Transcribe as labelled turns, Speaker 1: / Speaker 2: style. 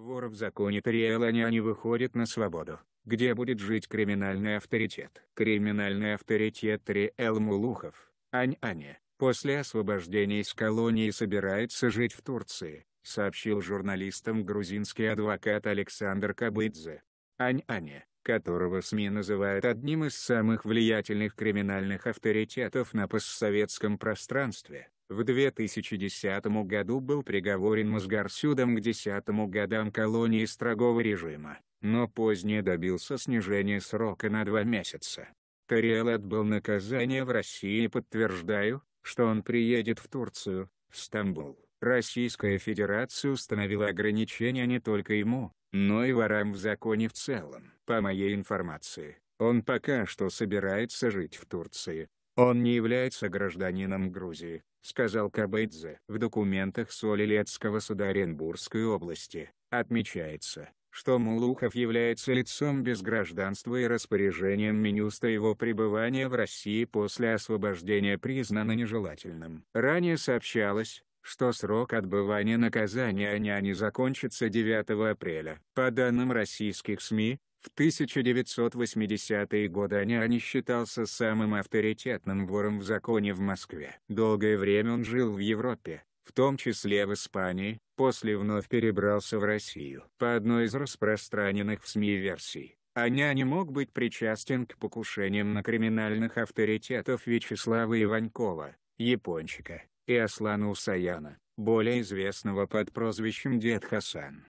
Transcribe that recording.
Speaker 1: Вор в законе Тариэлани а не выходит на свободу, где будет жить криминальный авторитет. Криминальный авторитет Тариэл Мулухов, Ань-Ане, после освобождения из колонии собирается жить в Турции, сообщил журналистам грузинский адвокат Александр Кабыдзе. Ань-Ане, которого СМИ называют одним из самых влиятельных криминальных авторитетов на постсоветском пространстве, в 2010 году был приговорен Мосгорсюдом к 10 годам колонии строгого режима, но позднее добился снижения срока на два месяца. Тарел отбыл наказание в России подтверждаю, что он приедет в Турцию, в Стамбул. Российская Федерация установила ограничения не только ему, но и ворам в законе в целом. По моей информации, он пока что собирается жить в Турции, «Он не является гражданином Грузии», — сказал Кабейдзе. В документах Солилецкого суда Оренбургской области отмечается, что Мулухов является лицом без гражданства и распоряжением Минюста его пребывание в России после освобождения признано нежелательным. Ранее сообщалось, что срок отбывания наказания няни закончится 9 апреля. По данным российских СМИ, в 1980-е годы Аняни считался самым авторитетным вором в законе в Москве. Долгое время он жил в Европе, в том числе в Испании, после вновь перебрался в Россию. По одной из распространенных в СМИ версий, Аня мог быть причастен к покушениям на криминальных авторитетов Вячеслава Иванькова, Япончика, и Аслана Усаяна, более известного под прозвищем Дед Хасан.